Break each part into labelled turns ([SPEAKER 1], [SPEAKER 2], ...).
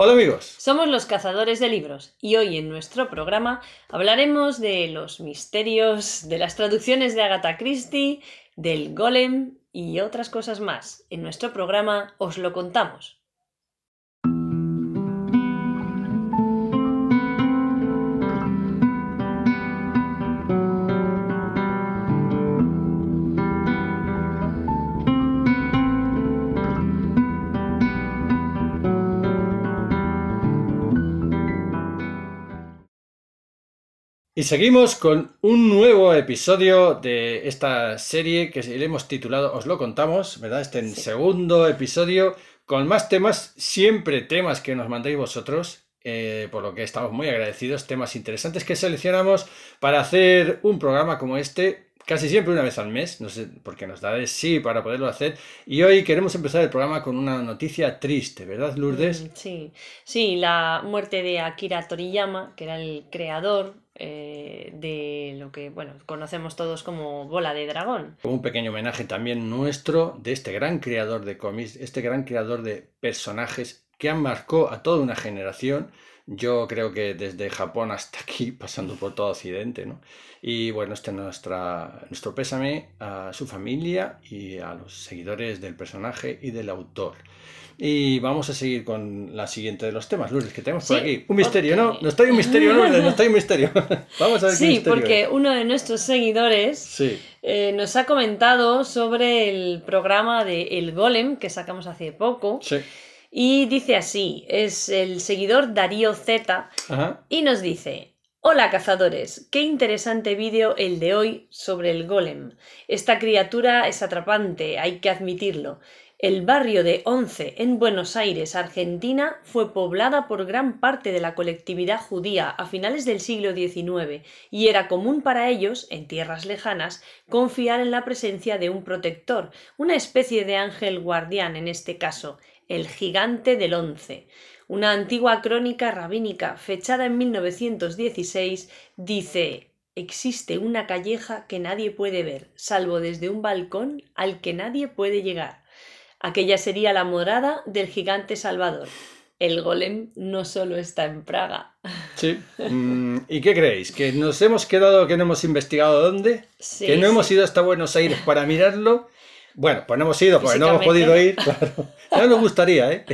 [SPEAKER 1] Hola amigos.
[SPEAKER 2] Somos los cazadores de libros y hoy en nuestro programa hablaremos de los misterios, de las traducciones de Agatha Christie, del golem y otras cosas más. En nuestro programa os lo contamos.
[SPEAKER 1] Y seguimos con un nuevo episodio de esta serie que le hemos titulado, os lo contamos, ¿verdad? Este segundo episodio con más temas, siempre temas que nos mandáis vosotros, eh, por lo que estamos muy agradecidos, temas interesantes que seleccionamos para hacer un programa como este. Casi siempre una vez al mes, no sé, porque nos da de sí para poderlo hacer. Y hoy queremos empezar el programa con una noticia triste, ¿verdad, Lourdes? Mm,
[SPEAKER 2] sí, sí, la muerte de Akira Toriyama, que era el creador eh, de lo que bueno conocemos todos como bola de dragón.
[SPEAKER 1] Un pequeño homenaje también nuestro de este gran creador de cómics, este gran creador de personajes que han marcado a toda una generación. Yo creo que desde Japón hasta aquí, pasando por todo Occidente, Y bueno, este es nuestro pésame a su familia y a los seguidores del personaje y del autor. Y vamos a seguir con la siguiente de los temas, Lourdes, que tenemos por aquí. Un misterio, ¿no? No estoy un misterio, Lourdes, no estoy un misterio. vamos a ver qué misterio porque
[SPEAKER 2] uno de nuestros seguidores eh, nos ha comentado sobre el programa de El Golem que sacamos hace poco. Sí. Y dice así, es el seguidor Darío Z y nos dice, Hola cazadores, qué interesante vídeo el de hoy sobre el golem. Esta criatura es atrapante, hay que admitirlo. El barrio de Once, en Buenos Aires, Argentina, fue poblada por gran parte de la colectividad judía a finales del siglo XIX y era común para ellos, en tierras lejanas, confiar en la presencia de un protector, una especie de ángel guardián en este caso, el gigante del Once. Una antigua crónica rabínica, fechada en 1916, dice Existe una calleja que nadie puede ver, salvo desde un balcón al que nadie puede llegar Aquella sería la morada del gigante Salvador. El golem no solo está en Praga.
[SPEAKER 1] Sí. Mm, ¿Y qué creéis? ¿Que nos hemos quedado, que no hemos investigado dónde? ¿Que no hemos ido hasta Buenos Aires para mirarlo? Bueno, pues no hemos ido, porque no hemos podido ir, No nos gustaría, ¿eh?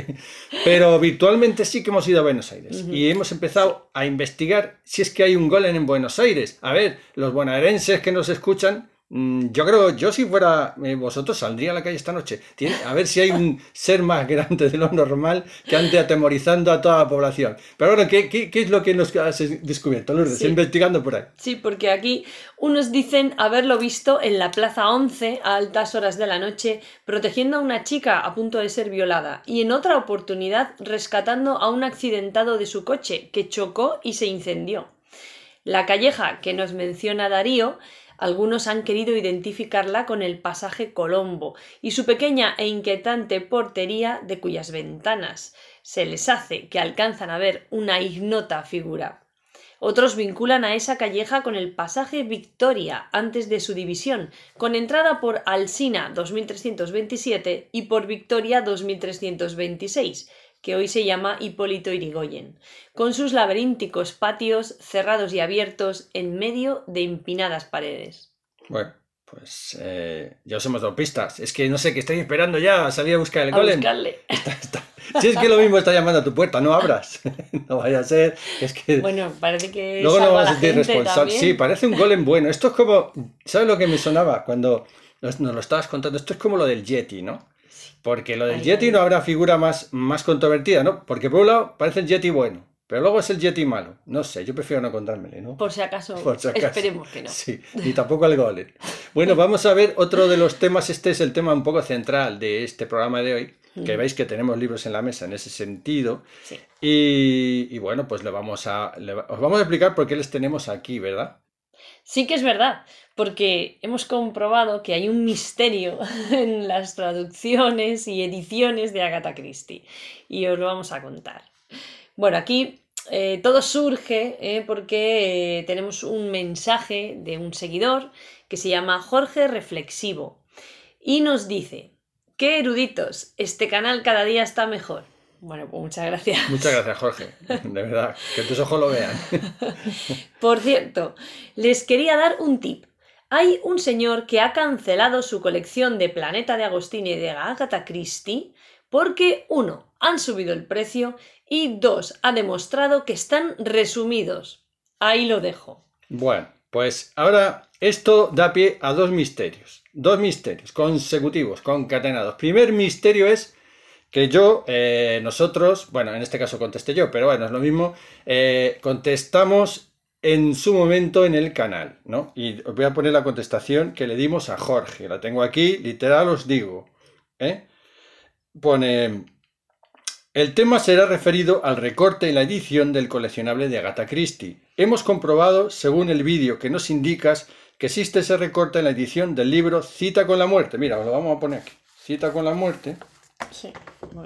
[SPEAKER 1] Pero virtualmente sí que hemos ido a Buenos Aires y hemos empezado a investigar si es que hay un golem en Buenos Aires. A ver, los bonaerenses que nos escuchan, Mm, yo creo, yo si fuera eh, vosotros, saldría a la calle esta noche. Tiene, a ver si hay un ser más grande de lo normal que ande atemorizando a toda la población. Pero bueno, ¿qué, es lo que nos has descubierto, Lourdes? Sí. Investigando por ahí.
[SPEAKER 2] Sí, porque aquí unos dicen haberlo visto en la Plaza 11 a altas horas de la noche, protegiendo a una chica a punto de ser violada, y en otra oportunidad rescatando a un accidentado de su coche que chocó y se incendió. La calleja que nos menciona Darío algunos han querido identificarla con el pasaje Colombo y su pequeña e inquietante portería de cuyas ventanas se les hace que alcanzan a ver una ignota figura. Otros vinculan a esa calleja con el pasaje Victoria antes de su división, con entrada por Alsina 2327 y por Victoria 2326, que hoy se llama Hipólito Irigoyen, con sus laberínticos patios cerrados y abiertos en medio de empinadas paredes.
[SPEAKER 1] Bueno, pues eh, ya os hemos dado pistas. Es que no sé, que estoy esperando ya a salir a buscar el golem. Buscarle.
[SPEAKER 2] Si es que lo mismo
[SPEAKER 1] está llamando a tu puerta, no abras. No vaya a ser. Es que
[SPEAKER 2] bueno, parece que. Luego no vas a sentir responsable. Sí, parece un
[SPEAKER 1] golem bueno. Esto es como. ¿Sabes lo que me sonaba cuando nos lo estabas contando? Esto es como lo del Yeti, ¿no? Porque lo del Yeti no habrá figura más, más controvertida, ¿no? Porque por un lado parece el Yeti bueno, pero luego es el Yeti malo. No sé, yo prefiero no contármele, ¿no?
[SPEAKER 2] Por si acaso. Esperemos que no.
[SPEAKER 1] Sí, y tampoco el Golem. Bueno, vamos a ver otro de los temas. Este es el tema un poco central de este programa de hoy. Que veis que tenemos libros en la mesa en ese sentido. Sí. Y, y bueno, pues le vamos a, os vamos a explicar por qué les tenemos aquí, ¿verdad?
[SPEAKER 2] Sí que es verdad, porque hemos comprobado que hay un misterio en las traducciones y ediciones de Agatha Christie, y os lo vamos a contar. Bueno, aquí eh, todo surge eh, porque eh, tenemos un mensaje de un seguidor que se llama Jorge Reflexivo y nos dice, qué eruditos, este canal cada día está mejor. Bueno, pues muchas gracias.
[SPEAKER 1] Muchas gracias, Jorge. De verdad, que tus ojos lo vean.
[SPEAKER 2] Por cierto, les quería dar un tip. Hay un señor que ha cancelado su colección de Planeta de Agostini y de Agatha Christie porque, uno, han subido el precio y, dos, ha demostrado que están resumidos. Ahí lo dejo.
[SPEAKER 1] Bueno, pues ahora esto da pie a dos misterios. Dos misterios consecutivos, concatenados. Primer misterio es que yo, eh, nosotros, bueno, en este caso contesté yo, pero bueno, es lo mismo, eh, contestamos en su momento en el canal, ¿no? Y os voy a poner la contestación que le dimos a Jorge, la tengo aquí, literal os digo, ¿eh? Pone, el tema será referido al recorte y la edición del coleccionable de Agatha Christie. Hemos comprobado, según el vídeo que nos indicas, que existe ese recorte en la edición del libro Cita con la muerte. Mira, os lo vamos a poner aquí. Cita con la muerte. Sí.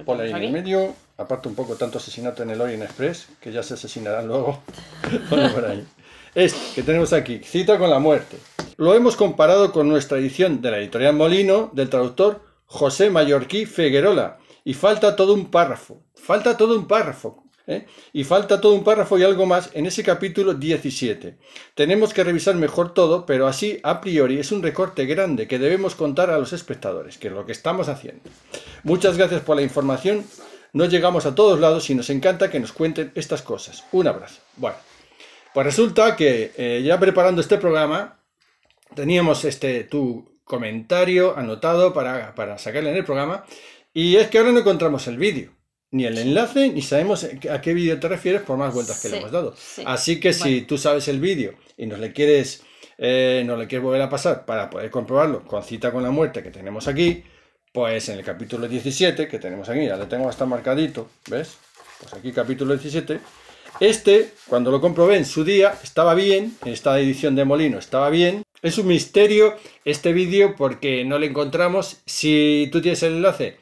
[SPEAKER 1] ahí en el medio. Aparte un poco tanto asesinato en el Orient Express, que ya se asesinarán luego. bueno, por ahí. Este que tenemos aquí, Cita con la muerte. Lo hemos comparado con nuestra edición de la editorial Molino del traductor José Mallorquí Feguerola. Y falta todo un párrafo. Falta todo un párrafo. ¿eh? Y falta todo un párrafo y algo más en ese capítulo 17. Tenemos que revisar mejor todo, pero así a priori es un recorte grande que debemos contar a los espectadores, que es lo que estamos haciendo. Muchas gracias por la información. No llegamos a todos lados y nos encanta que nos cuenten estas cosas. Un abrazo. Bueno, pues resulta que eh, ya preparando este programa, teníamos este tu comentario anotado para, para sacarle en el programa, y es que ahora no encontramos el vídeo ni el enlace ni sabemos a qué vídeo te refieres por más vueltas que le hemos dado. Así que si tú sabes el vídeo y nos le quieres eh, no le quieres volver a pasar para poder comprobarlo con cita con la muerte que tenemos aquí, pues en el capítulo 17 que tenemos aquí, ya lo tengo hasta marcadito, ¿ves? Pues aquí capítulo 17. Este, cuando lo comprobé en su día, estaba bien, en esta edición de Molino estaba bien. Es un misterio este vídeo porque no le encontramos. Si tú tienes el enlace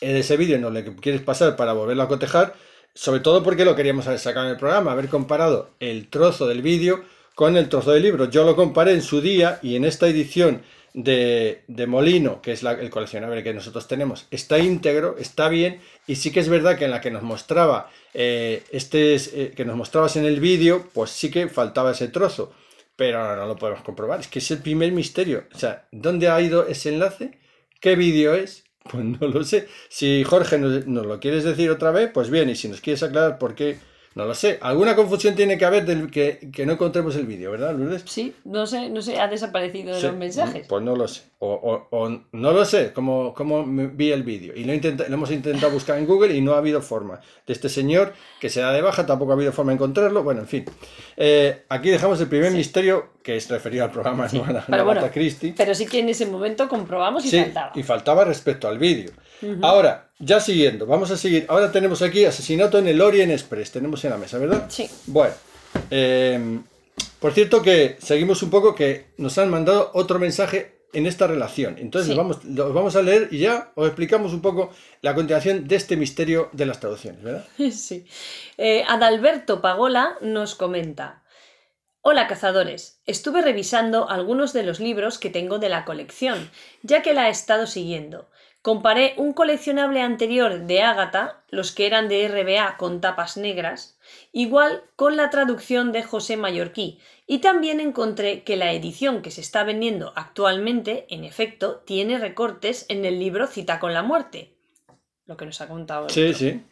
[SPEAKER 1] en ese vídeo no le quieres pasar para volverlo a cotejar, sobre todo porque lo queríamos haber sacado en el programa, haber comparado el trozo del vídeo con el trozo del libro. Yo lo comparé en su día y en esta edición de, Molino, que es el coleccionable que nosotros tenemos, está íntegro, está bien, y sí que es verdad que en la que nos mostraba, eh, este eh, que nos mostrabas en el vídeo, pues sí que faltaba ese trozo, pero ahora no lo podemos comprobar. Es que es el primer misterio. O sea, ¿dónde ha ido ese enlace? ¿Qué vídeo es? Pues no lo sé. Si Jorge nos, lo quieres decir otra vez, pues bien. Y si nos quieres aclarar por qué, no lo sé. Alguna confusión tiene que haber del que, no encontremos el vídeo, ¿verdad, Lourdes? Sí,
[SPEAKER 2] no sé, no sé, ha desaparecido de los mensajes.
[SPEAKER 1] Pues no lo sé. O, no lo sé, como, vi el vídeo. Y lo, hemos intentado buscar en Google y no ha habido forma. De este señor que se da de baja, tampoco ha habido forma de encontrarlo. Bueno, en fin. Eh, aquí dejamos el primer misterio que es referido al programa de ¿no? pero
[SPEAKER 2] Pero sí que en ese momento comprobamos y faltaba.
[SPEAKER 1] Y faltaba respecto al vídeo. Ahora, ya siguiendo, vamos a seguir. Ahora tenemos aquí asesinato en el Orient Express. Tenemos en la mesa, ¿verdad? Sí. Bueno. Eh, por cierto que seguimos un poco que nos han mandado otro mensaje en esta relación. Entonces vamos, los vamos a leer y ya os explicamos un poco la continuación de este misterio de las traducciones, ¿verdad?
[SPEAKER 2] Sí. Eh, Adalberto Pagola nos comenta. Hola cazadores, estuve revisando algunos de los libros que tengo de la colección, ya que la he estado siguiendo. Comparé un coleccionable anterior de Ágata, los que eran de RBA con tapas negras, igual con la traducción de José Mallorquí, y también encontré que la edición que se está vendiendo actualmente, en efecto, tiene recortes en el libro Cita con la muerte, lo que nos ha contado. sí, sí.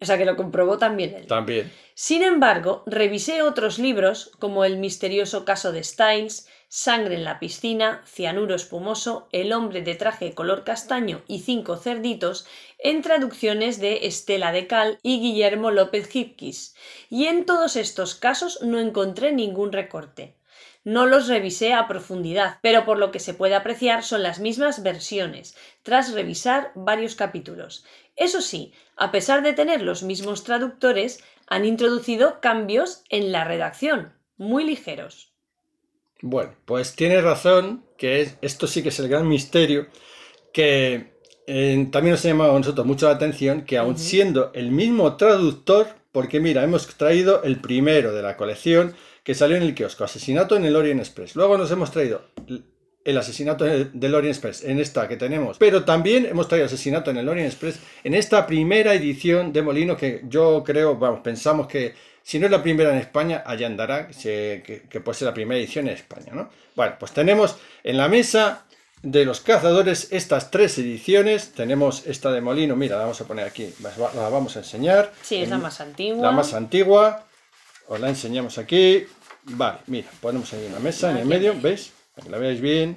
[SPEAKER 2] O sea que lo comprobó también él. También. Sin embargo, revisé otros libros como El misterioso caso de Styles, Sangre en la piscina, Cianuro espumoso, El hombre de traje color castaño y Cinco cerditos, en traducciones de Estela de Cal y Guillermo López Hipkis, y en todos estos casos no encontré ningún recorte. No los revisé a profundidad, pero por lo que se puede apreciar son las mismas versiones, tras revisar varios capítulos. Eso sí, a pesar de tener los mismos traductores, han introducido cambios en la redacción, muy ligeros.
[SPEAKER 1] Bueno, pues tienes razón, que esto sí que es el gran misterio, que también nos ha llamado a nosotros mucho la atención que aun siendo el mismo traductor, porque mira, hemos traído el primero de la colección que salió en el kiosco, Asesinato en el Orient Express. Luego nos hemos traído el asesinato del Orient Express en esta que tenemos, pero también hemos traído asesinato en el Orient Express en esta primera edición de Molino que yo creo, vamos, pensamos que si no es la primera en España, allá andará, que, puede ser la primera edición en España, ¿no? Bueno, pues tenemos en la mesa de los cazadores estas tres ediciones. Tenemos esta de Molino, mira, la vamos a poner aquí, la vamos a enseñar.
[SPEAKER 2] Sí, es la más antigua. La más
[SPEAKER 1] antigua, os la enseñamos aquí. Vale, mira, ponemos ahí una mesa en el medio, ¿veis? Para que la veáis bien.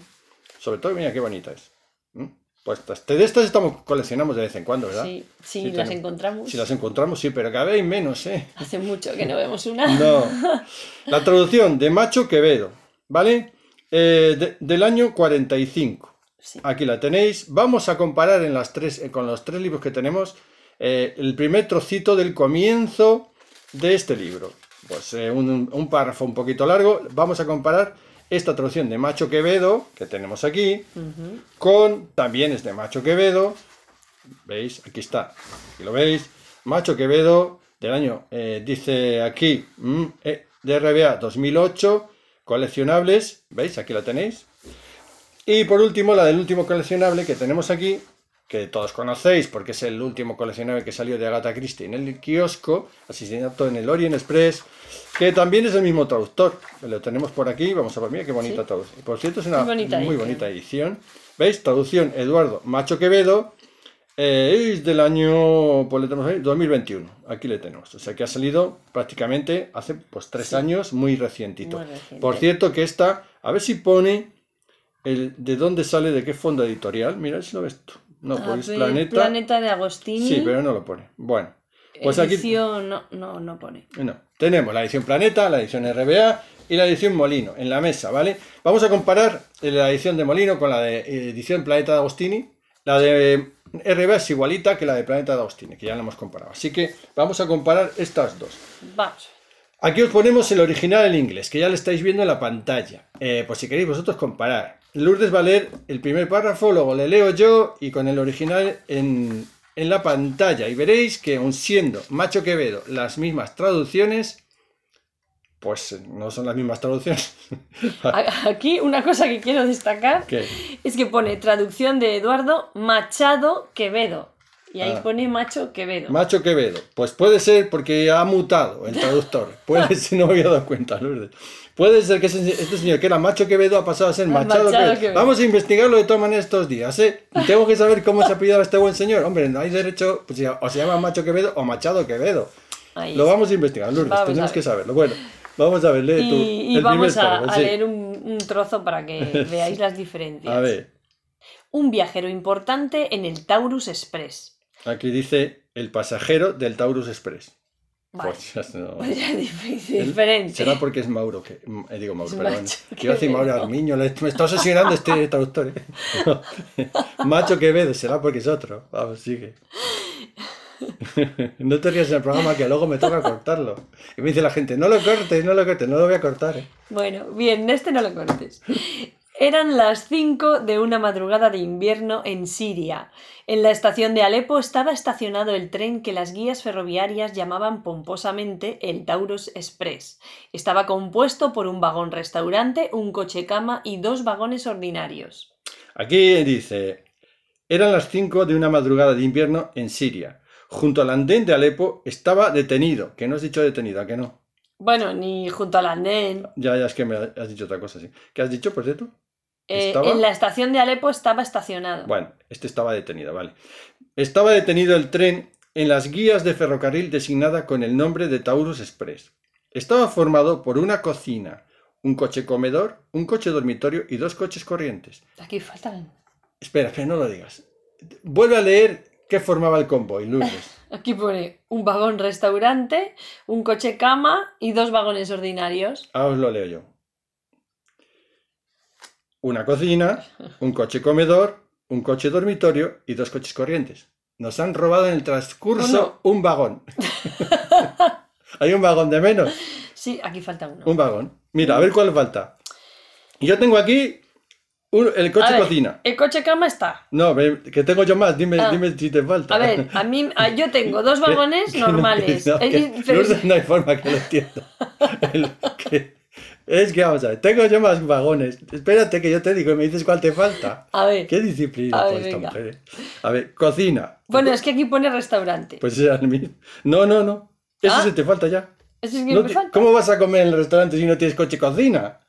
[SPEAKER 1] Sobre todo, mira qué bonita es. ¿Mm? Pues Pues de estas estamos, coleccionamos de vez en cuando, ¿verdad? Sí,
[SPEAKER 2] sí, las encontramos. Si
[SPEAKER 1] las encontramos, sí, pero cada vez menos, ¿eh?
[SPEAKER 2] Hace mucho que no vemos una. No.
[SPEAKER 1] La traducción de Macho Quevedo, ¿vale? Eh, del año 45. Aquí la tenéis. Vamos a comparar en las tres, eh, con los tres libros que tenemos eh, el primer trocito del comienzo de este libro. Pues un, párrafo un poquito largo. Vamos a comparar esta traducción de Macho Quevedo, que tenemos aquí, con, también es de Macho Quevedo, ¿veis? Aquí está, aquí lo veis. Macho Quevedo del año, dice aquí, mm, de RBA 2008 coleccionables, ¿veis? Aquí la tenéis. Y por último, la del último coleccionable que tenemos aquí, que todos conocéis porque es el último coleccionable que salió de Agatha Christie en el kiosco, todo en el Orient Express, que también es el mismo traductor. Lo tenemos por aquí, vamos a ver, mira qué bonita traducción. Por cierto, es una muy bonita edición. ¿Veis? Traducción Eduardo Macho Quevedo, es eh, del año, pues le tenemos ahí, 2021. Aquí le tenemos. O sea que ha salido prácticamente hace pues tres años, muy recientito. Por cierto que esta, a ver si pone el de dónde sale, de qué fondo editorial. Mira, si lo ves tú. No, ah, pues Planeta. Planeta
[SPEAKER 2] de Agostini. Sí,
[SPEAKER 1] pero no lo pone. Bueno. Pues
[SPEAKER 2] edición, aquí... no, no, no pone.
[SPEAKER 1] No. Tenemos la edición Planeta, la edición RBA y la edición Molino en la mesa, ¿vale? Vamos a comparar eh, la edición de Molino con la de eh, edición Planeta de Agostini la de eh, RB es igualita que la de Planeta de Austin, que ya la hemos comparado. Así que vamos a comparar estas dos. Vamos. Aquí os ponemos el original en inglés, que ya lo estáis viendo en la pantalla. Eh, pues si queréis vosotros comparar. Lourdes va a leer el primer párrafo, luego le leo yo y con el original en, en la pantalla. Y veréis que, aun siendo Macho Quevedo las mismas traducciones, pues eh, no son las mismas traducciones.
[SPEAKER 2] Aquí una cosa que quiero destacar es que pone traducción de Eduardo Machado Quevedo. Y ahí ah. pone Macho Quevedo.
[SPEAKER 1] Macho Quevedo. Pues puede ser porque ha mutado el traductor. Puede ser, no me había dado cuenta, Lourdes. Puede ser que este señor que era Macho Quevedo ha pasado a ser Machado, Quevedo. Vamos a investigarlo de todas maneras estos días, ¿eh? tengo que saber cómo se ha pillado este buen señor. Hombre, no hay derecho, pues, o se llama Macho Quevedo o Machado Quevedo. Lo vamos a investigar, Lourdes. Tenemos que saberlo. Bueno. Vamos a ver, lee tú. Y, vamos a, a, leer
[SPEAKER 2] un, un trozo para que veáis las diferencias. A ver. Un viajero importante en el Taurus Express.
[SPEAKER 1] Aquí dice el pasajero del Taurus Express. Vale. Pues, no. Pues diferente. Será porque es Mauro que. Eh, digo Mauro, perdón. Quiero decir Mauro Armiño, le, me está asesinando este traductor. ¿eh? Macho que Macho Quevedo, será porque es otro. Vamos, sigue. no te rías el programa que luego me toca cortarlo. Y me dice la gente, no lo cortes, no lo cortes, no lo voy a cortar. Eh".
[SPEAKER 2] Bueno, bien, este no lo cortes. Eran las 5 de una madrugada de invierno en Siria. En la estación de Alepo estaba estacionado el tren que las guías ferroviarias llamaban pomposamente el Taurus Express. Estaba compuesto por un vagón restaurante, un coche cama y dos vagones ordinarios.
[SPEAKER 1] Aquí dice, eran las 5 de una madrugada de invierno en Siria junto al andén de Alepo estaba detenido. Que no has dicho detenido, ¿a que no?
[SPEAKER 2] Bueno, ni junto al andén.
[SPEAKER 1] Ya, ya, es que me has dicho otra cosa, sí. ¿Qué has dicho, por cierto?
[SPEAKER 2] Eh, en la estación de Alepo estaba estacionado.
[SPEAKER 1] Bueno, este estaba detenido, vale. Estaba detenido el tren en las guías de ferrocarril designada con el nombre de Taurus Express. Estaba formado por una cocina, un coche comedor, un coche dormitorio y dos coches corrientes.
[SPEAKER 2] Aquí faltan.
[SPEAKER 1] Espera, espera, no lo digas. Vuelve a leer ¿Qué formaba el convoy, Lunes?
[SPEAKER 2] Aquí pone un vagón restaurante, un coche cama y dos vagones ordinarios.
[SPEAKER 1] Ah, os lo leo yo. Una cocina, un coche comedor, un coche dormitorio y dos coches corrientes. Nos han robado en el transcurso oh, un vagón. Hay un vagón de menos.
[SPEAKER 2] Sí, aquí falta uno. Un
[SPEAKER 1] vagón. Mira, a ver cuál falta. Yo tengo aquí el coche cocina.
[SPEAKER 2] El coche cama está.
[SPEAKER 1] No, que tengo yo más, dime, ah. dime si te falta. A ver,
[SPEAKER 2] a mí yo tengo dos vagones normales. no,
[SPEAKER 1] hay forma que lo entienda. es que vamos a ver, tengo yo más vagones. Espérate que yo te digo y me dices cuál te falta. A ver. Qué disciplina a ver, esta mujer, eh. A ver, cocina.
[SPEAKER 2] Bueno, es que aquí pone restaurante.
[SPEAKER 1] Pues es No, no, no. Eso sí ah. se te falta ya.
[SPEAKER 2] Eso es que me falta.
[SPEAKER 1] ¿Cómo vas a comer en el restaurante si no tienes coche cocina?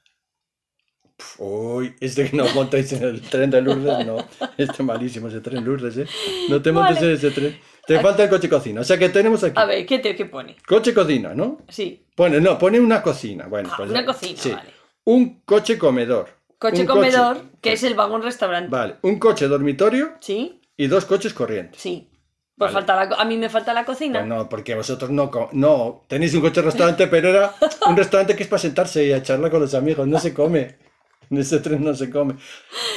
[SPEAKER 1] uy, este que no montáis en el tren de Lourdes, no. Este malísimo ese tren Lourdes, ¿eh? No te montes en ese tren. Te falta el coche cocina. O sea que tenemos aquí.
[SPEAKER 2] A ver, ¿qué, te, pone?
[SPEAKER 1] Coche cocina, ¿no? Sí. Pone, no, pone una cocina. Bueno, ah, pues una cocina, vale. Un coche comedor. Coche comedor,
[SPEAKER 2] que es el vagón restaurante.
[SPEAKER 1] Vale, un coche dormitorio. Sí. Y dos coches corrientes. Sí. Pues falta
[SPEAKER 2] la, a mí me falta la cocina. Pues
[SPEAKER 1] no, porque vosotros no, no tenéis un coche restaurante, pero era un restaurante que es para sentarse y a charlar con los amigos, no se come. En ese tren no se come.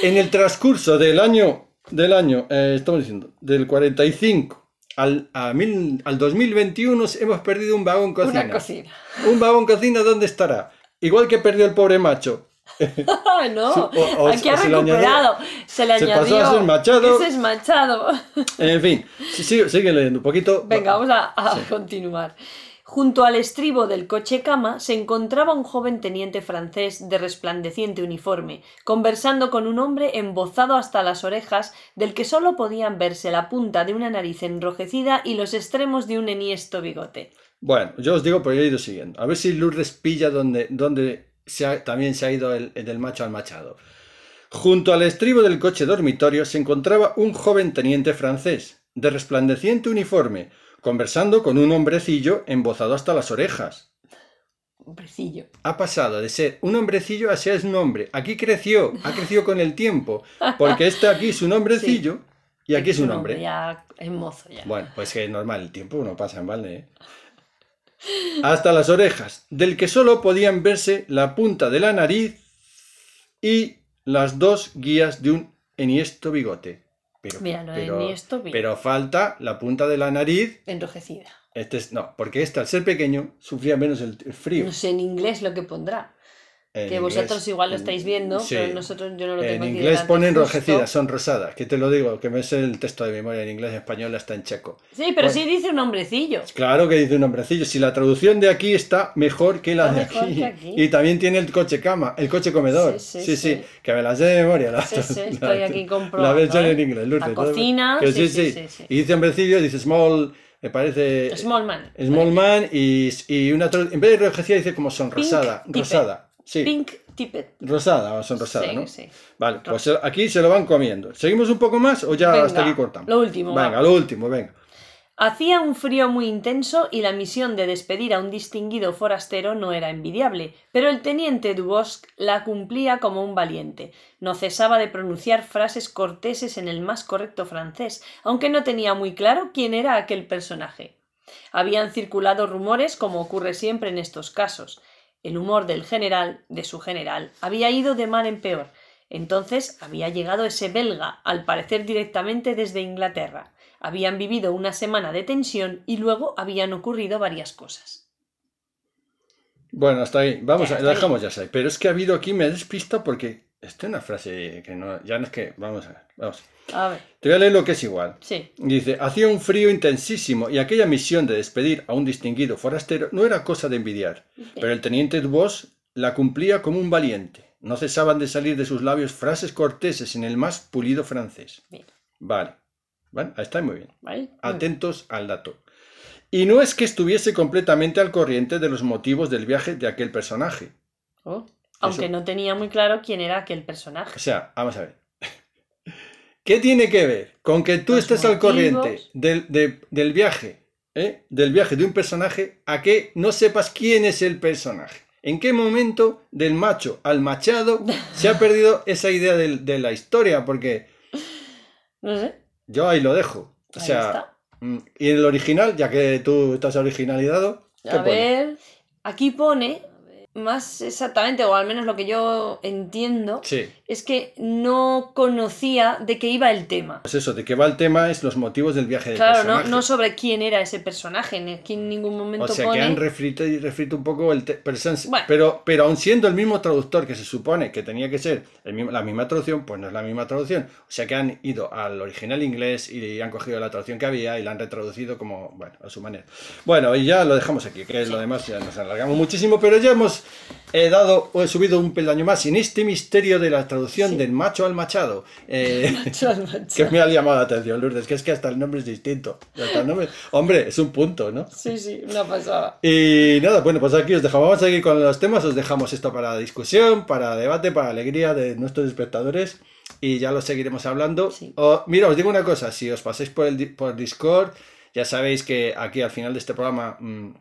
[SPEAKER 1] En el transcurso del año, del año eh, estamos diciendo, del 45 al, a mil, al 2021 hemos perdido un vagón cocina. cocina. Un vagón cocina, ¿dónde estará? Igual que perdió el pobre macho.
[SPEAKER 2] no, aquí ha recuperado. Se le añadió. Se, le pasó a ser machado. es machado.
[SPEAKER 1] en fin, siguen leyendo un poquito.
[SPEAKER 2] Venga, vamos a, a continuar. Junto al estribo del coche cama se encontraba un joven teniente francés de resplandeciente uniforme, conversando con un hombre embozado hasta las orejas, del que solo podían verse la punta de una nariz enrojecida y los extremos de un enhiesto bigote.
[SPEAKER 1] Bueno, yo os digo, por yo he ido siguiendo. A ver si Lourdes pilla donde, también se ha ido el, el del macho al machado. Junto al estribo del coche dormitorio se encontraba un joven teniente francés, de resplandeciente uniforme, conversando con un hombrecillo embozado hasta las orejas.
[SPEAKER 2] Hombrecillo.
[SPEAKER 1] Ha pasado de ser un hombrecillo a ser un hombre. Aquí creció, ha crecido con el tiempo, porque este aquí es un hombrecillo y aquí es, un este hombre.
[SPEAKER 2] Ya es ya.
[SPEAKER 1] Bueno, pues que es normal, el tiempo uno pasa en balde. Hasta las orejas, del que solo podían verse la punta de la nariz y las dos guías de un enhiesto bigote. Pero, falta la punta de la nariz.
[SPEAKER 2] Enrojecida.
[SPEAKER 1] Este es, no, porque este, al ser pequeño, sufría menos el frío. No sé
[SPEAKER 2] en inglés lo que pondrá
[SPEAKER 1] que vosotros
[SPEAKER 2] igual lo estáis viendo, pero nosotros yo no lo tengo En inglés pone enrojecida
[SPEAKER 1] son rosadas, que te lo digo, que me es el texto de memoria en inglés, en español está en checo.
[SPEAKER 2] Sí, pero pues sí dice un hombrecillo. Pues
[SPEAKER 1] claro que dice un hombrecillo, si la traducción de aquí está mejor que la de aquí. Y también tiene el coche cama, el coche comedor. Sí, sí, que me la lleve de memoria. estoy aquí
[SPEAKER 2] comprando La versión ¿eh? en
[SPEAKER 1] inglés, Lourdes, cocina. sí, sí, Y dice hombrecillo, dice small me parece. small man y, y una. En vez de enrojecida dice como son, rosada. Pink tippet. Rosada, son rosadas, ¿no? Sí. Vale, pues eh, aquí se lo van comiendo. ¿Seguimos un poco más o ya hasta aquí cortamos? Lo último. Venga, lo último, venga.
[SPEAKER 2] Hacía un frío muy intenso y la misión de despedir a un distinguido forastero no era envidiable, pero el teniente Dubosc la cumplía como un valiente. No cesaba de pronunciar frases corteses en el más correcto francés, aunque no tenía muy claro quién era aquel personaje. Habían circulado rumores, como ocurre siempre en estos casos. El humor del general, de su general, había ido de mal en peor. Entonces había llegado ese belga, al parecer directamente desde Inglaterra. Habían vivido una semana de tensión y luego habían ocurrido varias cosas.
[SPEAKER 1] Bueno, hasta ahí. Vamos, a, dejamos ya. Pero es que ha habido aquí, me despisto, porque esta es una frase que no. Ya no es que. Vamos a ver. Vamos. A ver. Te voy a leer lo que es igual. Sí. Dice: Hacía un frío intensísimo y aquella misión de despedir a un distinguido forastero no era cosa de envidiar. Pero el teniente Dubois la cumplía como un valiente. No cesaban de salir de sus labios frases corteses en el más pulido francés. Vale. ¿Vale? Ahí está muy bien. ¿Vale? Atentos al dato. Y no es que estuviese completamente al corriente de los motivos del viaje de aquel personaje.
[SPEAKER 2] Oh. Aunque no tenía muy claro quién era aquel personaje. O
[SPEAKER 1] sea, vamos a ver. ¿Qué tiene que ver con que tú estés al corriente del, viaje, eh? del viaje de un personaje, a que no sepas quién es el personaje? ¿En qué momento del macho al machado se ha perdido esa idea de, la historia? Porque. No sé. Yo ahí lo dejo. O sea. Mm, y en el original, ya que tú estás originalizado. A ver.
[SPEAKER 2] Aquí pone más exactamente, o al menos lo que yo entiendo, sí es que no conocía de qué iba el tema. Pues
[SPEAKER 1] eso, de qué va el tema es los motivos del viaje de claro, personaje. Claro, no,
[SPEAKER 2] sobre quién era ese personaje, aquí en ningún momento O sea, que han
[SPEAKER 1] refrito, un poco el... Pero, pero aun siendo el mismo traductor que se supone que tenía que ser la misma traducción, pues no es la misma traducción. O sea, que han ido al original inglés y han cogido la traducción que había y la han retraducido como, bueno, a su manera. Bueno, y ya lo dejamos aquí, que es lo demás, ya nos alargamos muchísimo, pero ya hemos eh, dado, o he subido un peldaño más en este misterio de la traducción de del macho al machado. Eh,
[SPEAKER 2] que me ha
[SPEAKER 1] llamado la atención, Lourdes, que es que hasta el nombre es distinto. hombre, es un punto, ¿no? Sí, sí, una pasada. Y nada, bueno, pues aquí os dejamos. Vamos a seguir con los temas. Os dejamos esto para discusión, para debate, para alegría de nuestros espectadores. Y ya lo seguiremos hablando. mira, os digo una cosa: si os pasáis por, el, por Discord, ya sabéis que aquí al final de este programa. Mm,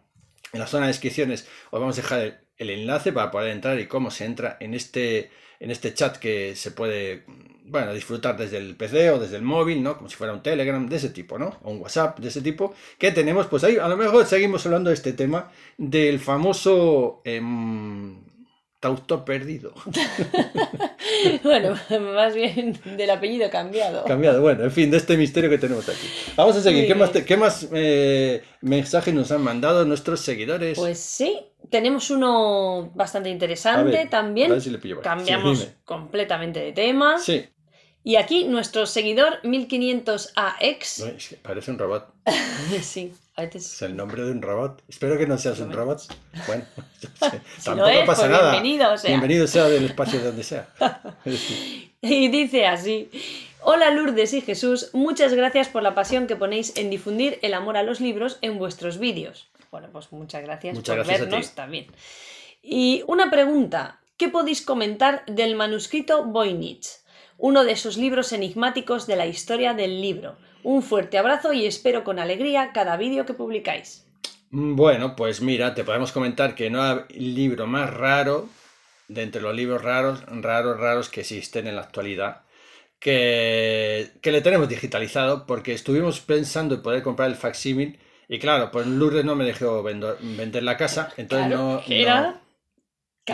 [SPEAKER 1] en la zona de descripciones os vamos a dejar el, enlace para poder entrar y cómo se entra en este en este chat que se puede bueno, disfrutar desde el PC o desde el móvil, ¿no? Como si fuera un Telegram de ese tipo, ¿no? O un WhatsApp de ese tipo, que tenemos, pues ahí a lo mejor seguimos hablando de este tema del famoso em, Tausto perdido.
[SPEAKER 2] bueno, más bien del apellido cambiado.
[SPEAKER 1] Cambiado, bueno, en fin, de este misterio que tenemos aquí. Vamos a seguir. ¿Qué más, eh, mensajes nos han mandado nuestros seguidores? Pues
[SPEAKER 2] sí, tenemos uno bastante interesante también. A ver si le pillo, Cambiamos completamente de tema. Sí. Y aquí nuestro seguidor 1500AX.
[SPEAKER 1] parece un robot. sí, a veces. Es el nombre de un robot. Espero que no seas un robot. Bueno,
[SPEAKER 2] tampoco pasa pues nada. Bienvenido sea. Bienvenido
[SPEAKER 1] sea del espacio donde sea.
[SPEAKER 2] y dice así. Hola Lourdes y Jesús, muchas gracias por la pasión que ponéis en difundir el amor a los libros en vuestros vídeos. Bueno, pues muchas gracias por vernos también. Y una pregunta, ¿qué podéis comentar del manuscrito Voynich? uno de esos libros enigmáticos de la historia del libro. Un fuerte abrazo y espero con alegría cada vídeo que publicáis.
[SPEAKER 1] Mm, bueno, pues mira, te podemos comentar que no hay libro más raro, de entre los libros raros, raros, raros que existen en la actualidad, que, que le tenemos digitalizado, porque estuvimos pensando en poder comprar el facsímil, y claro, pues Lourdes no me dejó vender, la casa, entonces no, no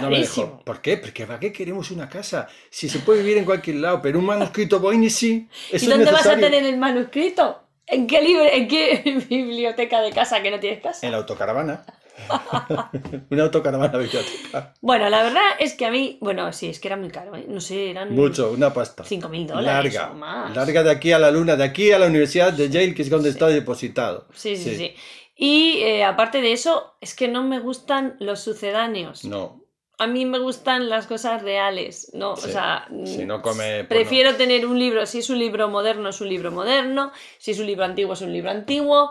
[SPEAKER 2] no
[SPEAKER 1] ¿Por qué? Porque ¿para qué queremos una casa? Si se puede vivir en cualquier lado, pero un manuscrito Boini pues, sí. ¿Y dónde vas a tener
[SPEAKER 2] el manuscrito? ¿En qué, libro, ¿En qué biblioteca de casa que no tienes casa?
[SPEAKER 1] En la autocaravana. una autocaravana biblioteca.
[SPEAKER 2] Bueno, la verdad es que a mí, bueno, sí, es que era muy caro, ¿eh? no sé, eran... Mucho,
[SPEAKER 1] una pasta. 5.000 dólares. Larga. Larga de aquí a la luna, de aquí a la Universidad de Yale, que es donde está depositado. sí, sí. sí.
[SPEAKER 2] Y eh, aparte de eso, es que no me gustan los sucedáneos. No a mí me gustan las cosas reales, ¿no? o sea, mm, pues no prefiero tener un libro, si es un libro moderno, es un libro moderno, si es un libro antiguo, es un libro antiguo,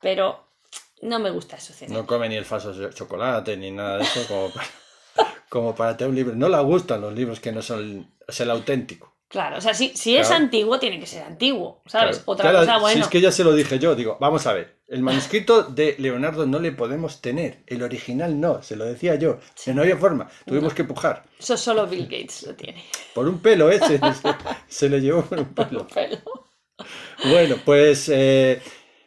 [SPEAKER 2] pero no me gusta eso. No
[SPEAKER 1] come ni el falso chocolate, ni nada de eso, como para, como para tener un libro. No le gustan los libros que no son, el auténtico.
[SPEAKER 2] Claro, o sea, si, si es antiguo, tiene que ser antiguo, ¿sabes? Otra cosa, bueno. es que
[SPEAKER 1] ya se lo dije yo, digo, vamos a ver, el manuscrito de Leonardo no le podemos tener, el original no, se lo decía yo, sí. no había forma, tuvimos que pujar.
[SPEAKER 2] Eso solo Bill Gates lo tiene.
[SPEAKER 1] Por un pelo, ¿eh? Se, le llevó por un pelo. Bueno, pues eh,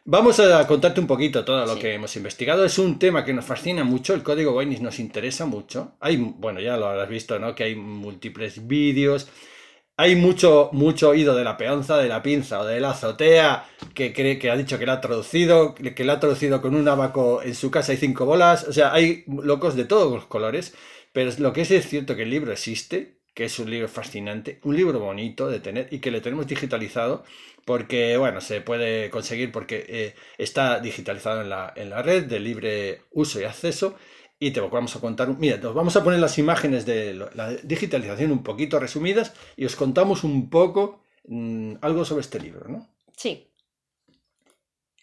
[SPEAKER 1] vamos a contarte un poquito todo lo que hemos investigado. Es un tema que nos fascina mucho, el código Wayne nos interesa mucho. Hay, bueno, ya lo habrás visto, ¿no? Que hay múltiples vídeos. Hay mucho, mucho oído de la peonza, de la pinza o de la azotea que cree que ha dicho que la ha traducido, que la ha traducido con un abaco en su casa y cinco bolas. O sea, hay locos de todos los colores. Pero lo que es, es cierto que el libro existe, que es un libro fascinante, un libro bonito de tener y que le tenemos digitalizado porque, bueno, se puede conseguir porque eh, está digitalizado en la, en la red de libre uso y acceso y te vamos a contar, mira, os vamos a poner las imágenes de la digitalización un poquito resumidas y os contamos un poco mm, algo sobre este libro, ¿no?
[SPEAKER 2] Sí.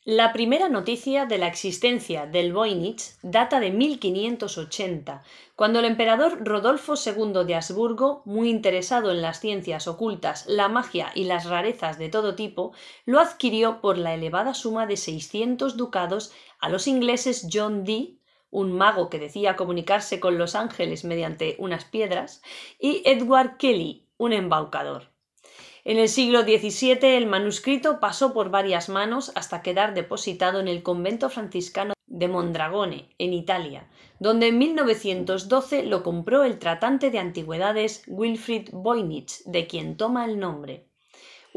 [SPEAKER 2] La primera noticia de la existencia del Voynich data de 1580, cuando el emperador Rodolfo II de Habsburgo, muy interesado en las ciencias ocultas, la magia y las rarezas de todo tipo, lo adquirió por la elevada suma de 600 ducados a los ingleses John Dee, un mago que decía comunicarse con los ángeles mediante unas piedras, y Edward Kelly, un embaucador. En el siglo XVII el manuscrito pasó por varias manos hasta quedar depositado en el convento franciscano de Mondragone, en Italia, donde en 1912 lo compró el tratante de antigüedades Wilfrid Voynich, de quien toma el nombre.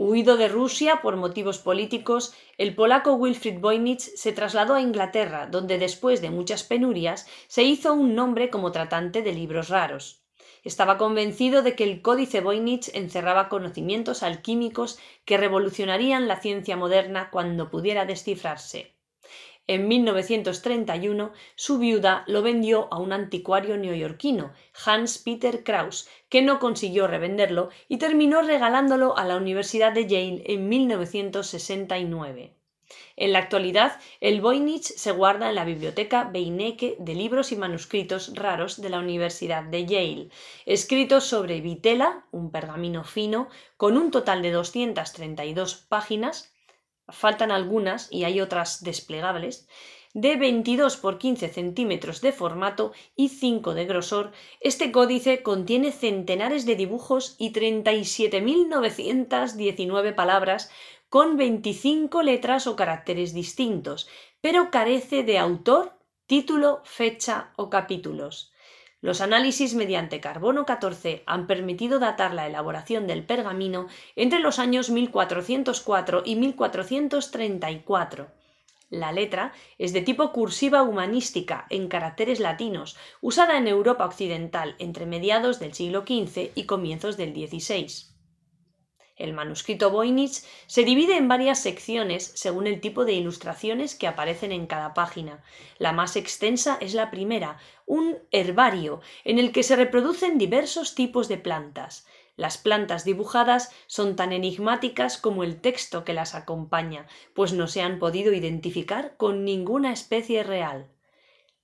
[SPEAKER 2] Huido de Rusia por motivos políticos, el polaco Wilfried Voynich se trasladó a Inglaterra, donde después de muchas penurias se hizo un nombre como tratante de libros raros. Estaba convencido de que el Códice Voynich encerraba conocimientos alquímicos que revolucionarían la ciencia moderna cuando pudiera descifrarse. En 1931, su viuda lo vendió a un anticuario neoyorquino, Hans Peter Krauss, que no consiguió revenderlo y terminó regalándolo a la Universidad de Yale en 1969. En la actualidad, el Voynich se guarda en la Biblioteca Beinecke de Libros y Manuscritos Raros de la Universidad de Yale, escrito sobre vitela, un pergamino fino, con un total de 232 páginas, faltan algunas y hay otras desplegables, de 22 por 15 centímetros de formato y 5 de grosor, este códice contiene centenares de dibujos y 37.919 palabras con 25 letras o caracteres distintos, pero carece de autor, título, fecha o capítulos. Los análisis mediante carbono 14 han permitido datar la elaboración del pergamino entre los años 1404 y 1434. La letra es de tipo cursiva humanística en caracteres latinos, usada en Europa occidental entre mediados del siglo XV y comienzos del XVI. El manuscrito Voynich se divide en varias secciones según el tipo de ilustraciones que aparecen en cada página. La más extensa es la primera, un herbario, en el que se reproducen diversos tipos de plantas. Las plantas dibujadas son tan enigmáticas como el texto que las acompaña, pues no se han podido identificar con ninguna especie real.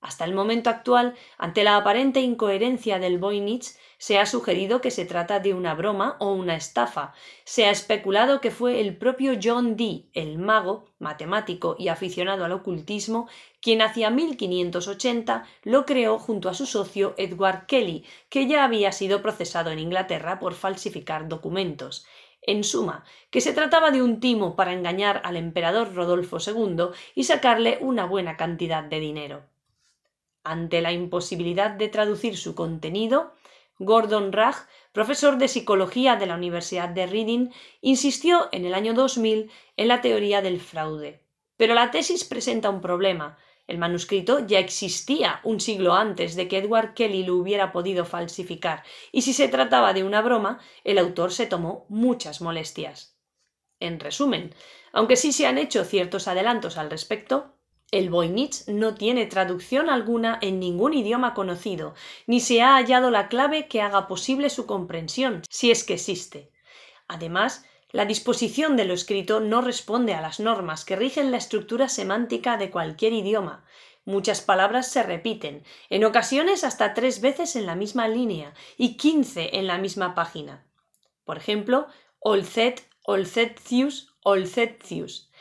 [SPEAKER 2] Hasta el momento actual, ante la aparente incoherencia del Voynich, se ha sugerido que se trata de una broma o una estafa. Se ha especulado que fue el propio John Dee, el mago, matemático y aficionado al ocultismo, quien hacia 1580 lo creó junto a su socio Edward Kelly, que ya había sido procesado en Inglaterra por falsificar documentos. En suma, que se trataba de un timo para engañar al emperador Rodolfo II y sacarle una buena cantidad de dinero. Ante la imposibilidad de traducir su contenido, Gordon Raj, profesor de psicología de la Universidad de Reading, insistió en el año 2000 en la teoría del fraude. Pero la tesis presenta un problema. El manuscrito ya existía un siglo antes de que Edward Kelly lo hubiera podido falsificar, y si se trataba de una broma, el autor se tomó muchas molestias. En resumen, aunque sí se han hecho ciertos adelantos al respecto, el Voynich no tiene traducción alguna en ningún idioma conocido, ni se ha hallado la clave que haga posible su comprensión, si es que existe. Además, la disposición de lo escrito no responde a las normas que rigen la estructura semántica de cualquier idioma. Muchas palabras se repiten, en ocasiones hasta tres veces en la misma línea y quince en la misma página. Por ejemplo, Olcet, OLZETZIUS, OLZETZIUS.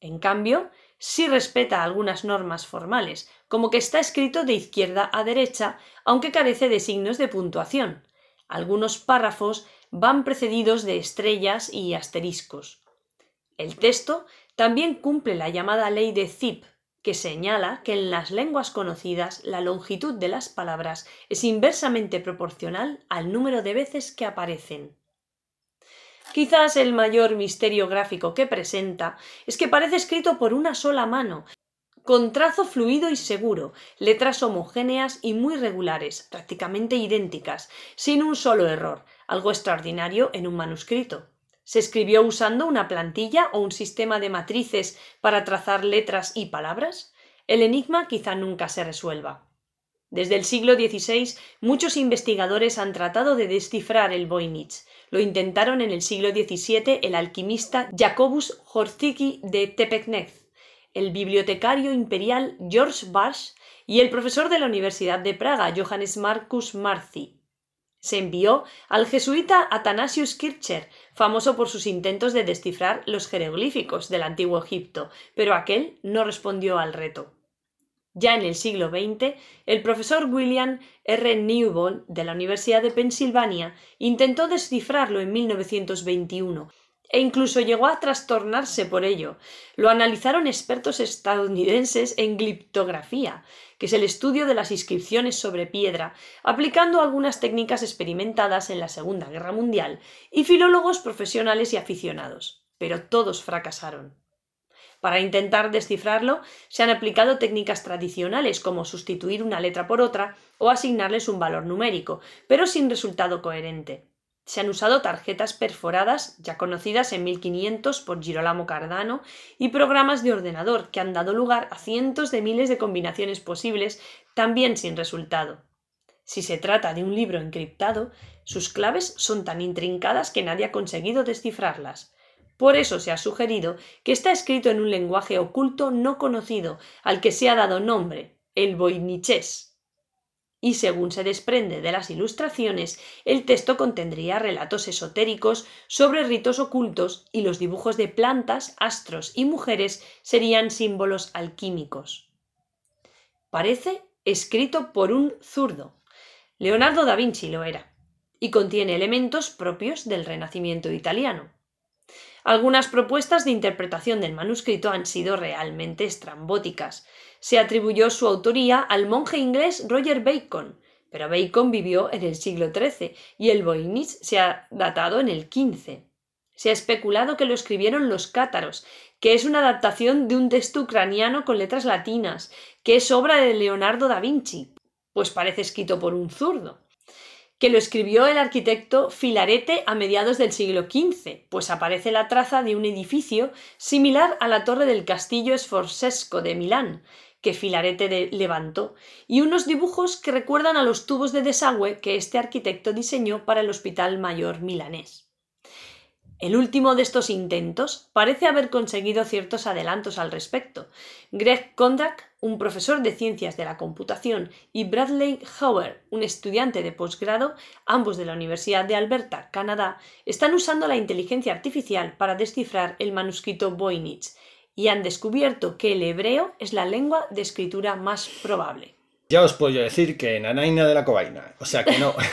[SPEAKER 2] En cambio, sí respeta algunas normas formales, como que está escrito de izquierda a derecha, aunque carece de signos de puntuación. Algunos párrafos van precedidos de estrellas y asteriscos. El texto también cumple la llamada ley de Zip, que señala que en las lenguas conocidas la longitud de las palabras es inversamente proporcional al número de veces que aparecen. Quizás el mayor misterio gráfico que presenta es que parece escrito por una sola mano, con trazo fluido y seguro, letras homogéneas y muy regulares, prácticamente idénticas, sin un solo error, algo extraordinario en un manuscrito. Se escribió usando una plantilla o un sistema de matrices para trazar letras y palabras. El enigma quizá nunca se resuelva. Desde el siglo XVI, muchos investigadores han tratado de descifrar el Voynich. Lo intentaron en el siglo XVII el alquimista Jacobus Horthy de Tepecnez, el bibliotecario imperial George Barsh y el profesor de la Universidad de Praga, Johannes Marcus Marci. Se envió al jesuita Athanasius Kircher, famoso por sus intentos de descifrar los jeroglíficos del antiguo Egipto, pero aquel no respondió al reto. Ya en el siglo XX, el profesor William R. Newborn de la Universidad de Pensilvania intentó descifrarlo en 1921 e incluso llegó a trastornarse por ello. Lo analizaron expertos estadounidenses en gliptografía, que es el estudio de las inscripciones sobre piedra, aplicando algunas técnicas experimentadas en la Segunda Guerra Mundial, y filólogos profesionales y aficionados. Pero todos fracasaron. Para intentar descifrarlo, se han aplicado técnicas tradicionales como sustituir una letra por otra o asignarles un valor numérico, pero sin resultado coherente. Se han usado tarjetas perforadas, ya conocidas en 1500 por Girolamo Cardano, y programas de ordenador que han dado lugar a cientos de miles de combinaciones posibles, también sin resultado. Si se trata de un libro encriptado, sus claves son tan intrincadas que nadie ha conseguido descifrarlas. Por eso se ha sugerido que está escrito en un lenguaje oculto no conocido, al que se ha dado nombre, el boinichés. Y según se desprende de las ilustraciones, el texto contendría relatos esotéricos sobre ritos ocultos y los dibujos de plantas, astros y mujeres serían símbolos alquímicos. Parece escrito por un zurdo. Leonardo da Vinci lo era, y contiene elementos propios del Renacimiento italiano. Algunas propuestas de interpretación del manuscrito han sido realmente estrambóticas. Se atribuyó su autoría al monje inglés Roger Bacon, pero Bacon vivió en el siglo XIII y el Voynich se ha datado en el XV. Se ha especulado que lo escribieron los cátaros, que es una adaptación de un texto ucraniano con letras latinas, que es obra de Leonardo da Vinci, pues parece escrito por un zurdo que lo escribió el arquitecto Filarete a mediados del siglo XV, pues aparece la traza de un edificio similar a la torre del castillo Sforzesco de Milán, que Filarete levantó, y unos dibujos que recuerdan a los tubos de desagüe que este arquitecto diseñó para el Hospital Mayor milanés. El último de estos intentos parece haber conseguido ciertos adelantos al respecto. Greg Kondak, un profesor de ciencias de la computación, y Bradley Hauer, un estudiante de posgrado, ambos de la Universidad de Alberta, Canadá, están usando la inteligencia artificial para descifrar el manuscrito Voynich y han descubierto que el hebreo es la lengua de escritura más probable.
[SPEAKER 1] Ya os puedo decir que en Anaina de la Cobaina, o sea que no.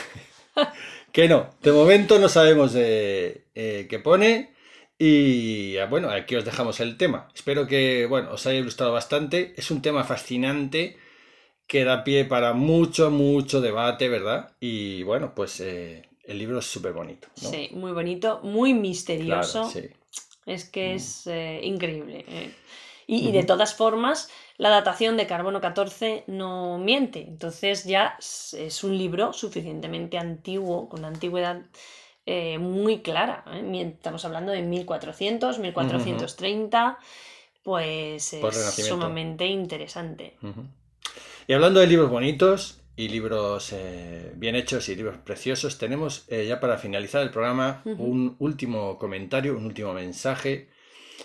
[SPEAKER 1] que no, de momento no sabemos eh, eh, qué pone. Y ah, bueno, aquí os dejamos el tema. Espero que bueno, os haya gustado bastante. Es un tema fascinante que da pie para mucho, mucho debate, ¿verdad? Y bueno, pues eh, el libro es súper bonito. Sí,
[SPEAKER 2] muy bonito, muy misterioso. Es que mm. es increíble. y, de todas formas, la datación de carbono 14 no miente. Entonces ya es un libro suficientemente antiguo, con una antigüedad eh, muy clara. Estamos ¿eh? hablando de 1400, 1430, pues es sumamente interesante.
[SPEAKER 1] Y hablando de libros bonitos y libros eh, bien hechos y libros preciosos, tenemos ya para finalizar el programa un último comentario, un último mensaje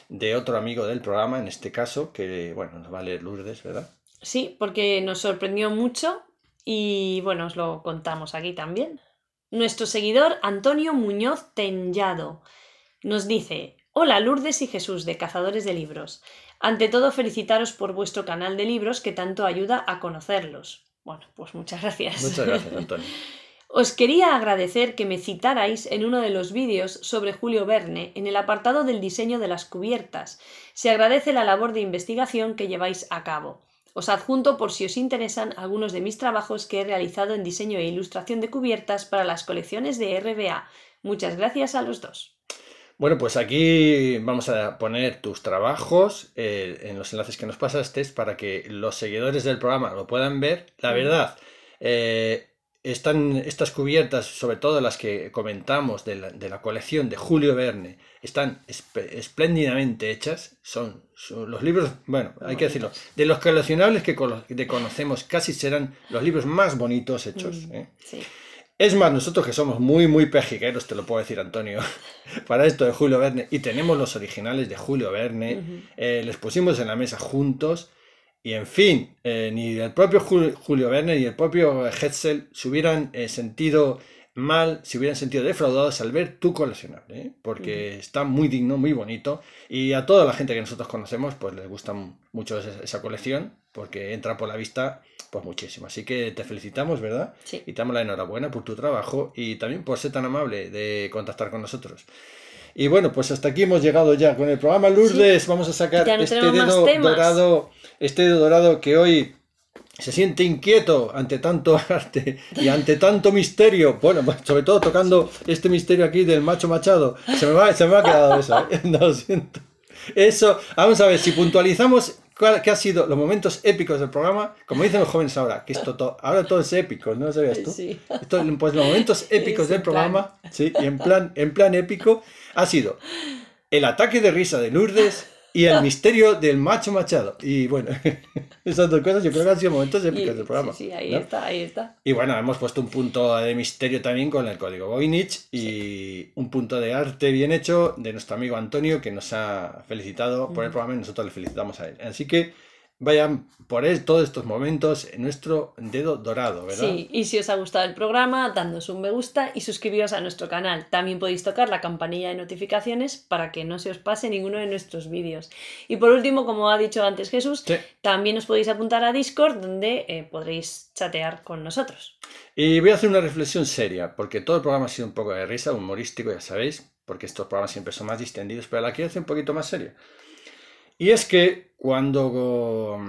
[SPEAKER 1] de otro amigo del programa, en este caso, que bueno, nos va a leer Lourdes, ¿verdad?
[SPEAKER 2] Sí, porque nos sorprendió mucho y bueno, os lo contamos aquí también. Nuestro seguidor Antonio Muñoz Tenllado nos dice, Hola Lourdes y Jesús de Cazadores de Libros. Ante todo, felicitaros por vuestro canal de libros que tanto ayuda a conocerlos. Bueno, pues muchas gracias. Muchas gracias, Antonio. Os quería agradecer que me citarais en uno de los vídeos sobre Julio Verne en el apartado del diseño de las cubiertas. Se agradece la labor de investigación que lleváis a cabo. Os adjunto por si os interesan algunos de mis trabajos que he realizado en diseño e ilustración de cubiertas para las colecciones de RBA. Muchas gracias a los dos.
[SPEAKER 1] Bueno, pues aquí vamos a poner tus trabajos eh, en los enlaces que nos pasaste para que los seguidores del programa lo puedan ver. La mm. verdad, eh, están estas cubiertas, sobre todo las que comentamos de la, colección de Julio Verne, están espléndidamente hechas. Son, los libros, bueno, hay que decirlo, de los coleccionables que, conocemos casi serán los libros más bonitos hechos. Mm, ¿eh? Es más, nosotros que somos muy, muy pejiqueros, te lo puedo decir, Antonio, para esto de Julio Verne, y tenemos los originales de Julio Verne, eh, les pusimos en la mesa juntos y en fin, eh, ni el propio Julio Verne ni el propio Hetzel se hubieran eh, sentido mal, se hubieran sentido defraudados al ver tu coleccionable, ¿eh? porque está muy digno, muy bonito, y a toda la gente que nosotros conocemos, pues les gusta mucho esa colección, porque entra por la vista, pues muchísimo. Así que te felicitamos, ¿verdad? Y te damos la enhorabuena por tu trabajo y también por ser tan amable de contactar con nosotros. Y bueno, pues hasta aquí hemos llegado ya con el programa Lourdes. Vamos a sacar este dedo dorado, este dedo dorado que hoy se siente inquieto ante tanto arte y ante tanto misterio. Bueno, pues, sobre todo tocando este misterio aquí del macho machado. Se me, va, se me ha quedado eso, no, ¿eh? lo siento. Eso, vamos a ver, si puntualizamos ¿Qué ha sido los momentos épicos del programa? Como dicen los jóvenes ahora, que esto todo ahora todo es épico, ¿no sabías tú? Sí. Esto, pues los momentos épicos del programa, sí, en plan, en plan épico, ha sido el ataque de risa de Lourdes, y El misterio del macho machado. Y bueno, esas dos cosas yo creo que han sido momentos épicos del programa. Sí, ahí está,
[SPEAKER 2] ahí está. Y bueno,
[SPEAKER 1] hemos puesto un punto de misterio también con el código Voynich y un punto de arte bien hecho de nuestro amigo Antonio que nos ha felicitado por el programa y nosotros le felicitamos a él. Así que vayan por él todos estos momentos en nuestro dedo dorado, ¿verdad? Sí,
[SPEAKER 2] y si os ha gustado el programa, dándonos un me gusta y suscribiros a nuestro canal. También podéis tocar la campanilla de notificaciones para que no se os pase ninguno de nuestros vídeos. Y por último, como ha dicho antes Jesús, también os podéis apuntar a Discord donde eh, podréis chatear con nosotros.
[SPEAKER 1] Y voy a hacer una reflexión seria, porque todo el programa ha sido un poco de risa, humorístico, ya sabéis, porque estos programas siempre son más distendidos, pero la quiero un poquito más seria. Y es que cuando...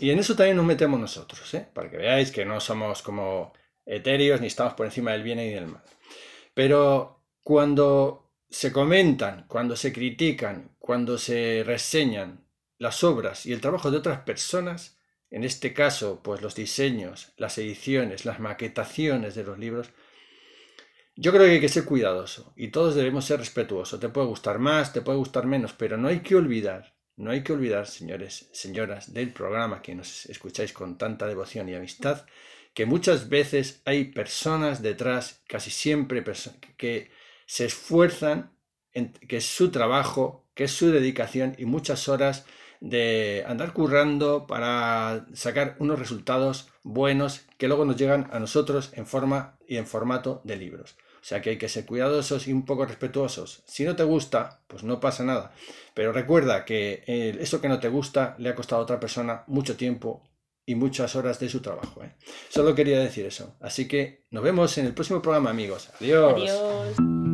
[SPEAKER 1] Y en eso también nos metemos nosotros, ¿eh? para que veáis que no somos como etéreos ni estamos por encima del bien y del mal. Pero cuando se comentan, cuando se critican, cuando se reseñan las obras y el trabajo de otras personas, en este caso, pues los diseños, las ediciones, las maquetaciones de los libros, yo creo que hay que ser cuidadoso y todos debemos ser respetuosos. Te puede gustar más, te puede gustar menos, pero no hay que olvidar no hay que olvidar, señores, señoras del programa que nos escucháis con tanta devoción y amistad, que muchas veces hay personas detrás, casi siempre, que se esfuerzan, en, que es su trabajo, que es su dedicación y muchas horas de andar currando para sacar unos resultados buenos que luego nos llegan a nosotros en forma y en formato de libros. O sea que hay que ser cuidadosos y un poco respetuosos. Si no te gusta, pues no pasa nada. Pero recuerda que eh, eso que no te gusta le ha costado a otra persona mucho tiempo y muchas horas de su trabajo. ¿eh? Solo quería decir eso. Así que nos vemos en el próximo programa,
[SPEAKER 2] amigos. Adiós. Adiós.